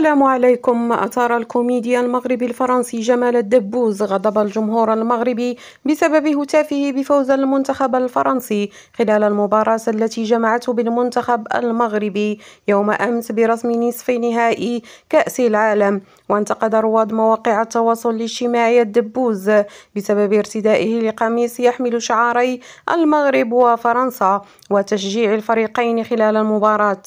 السلام عليكم أثار الكوميديا المغربي الفرنسي جمال الدبوز غضب الجمهور المغربي بسبب هتافه بفوز المنتخب الفرنسي خلال المباراة التي جمعته بالمنتخب المغربي يوم أمس برسم نصف نهائي كأس العالم وانتقد رواد مواقع التواصل الاجتماعي الدبوز بسبب ارتدائه لقميص يحمل شعاري المغرب وفرنسا وتشجيع الفريقين خلال المباراة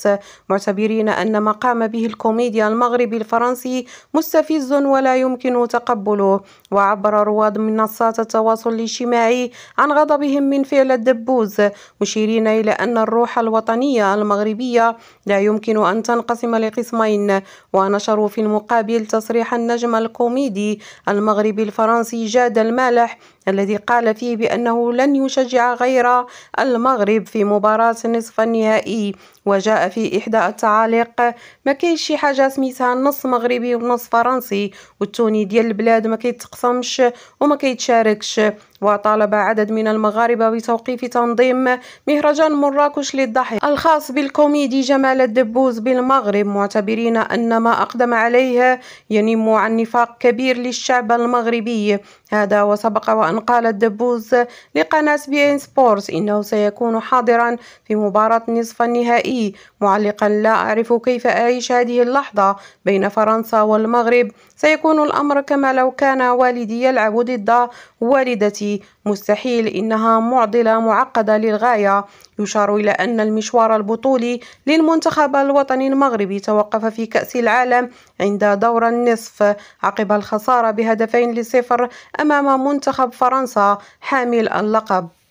معتبرين أن ما قام به الكوميديا المغربي المغربي الفرنسي مستفز ولا يمكن تقبله وعبر رواد منصات التواصل الاجتماعي عن غضبهم من فعل الدبوز مشيرين إلى أن الروح الوطنية المغربية لا يمكن أن تنقسم لقسمين ونشروا في المقابل تصريح النجم الكوميدي المغربي الفرنسي جاد المالح الذي قال فيه بأنه لن يشجع غير المغرب في مباراة نصف النهائي وجاء في إحدى التعاليق ما كاينش شي حاجة سميتها نص مغربي ونص فرنسي والتوني ديال البلاد ما كيتقسمش وما كيتشاركش وطالب عدد من المغاربة بتوقيف تنظيم مهرجان مراكش للضحك الخاص بالكوميدي جمال الدبوز بالمغرب معتبرين أن ما أقدم عليه ينم عن نفاق كبير للشعب المغربي هذا وسبق وأن قال الدبوز لقناة بي إن سبورت إنه سيكون حاضرا في مباراة نصف النهائي معلقا لا أعرف كيف أعيش هذه اللحظة بين فرنسا والمغرب سيكون الأمر كما لو كان والدي يلعب ضد والدتي مستحيل إنها معضلة معقدة للغاية يشار إلى أن المشوار البطولي للمنتخب الوطني المغربي توقف في كأس العالم عند دور النصف عقب الخسارة بهدفين لصفر أمام منتخب فرنسا حامل اللقب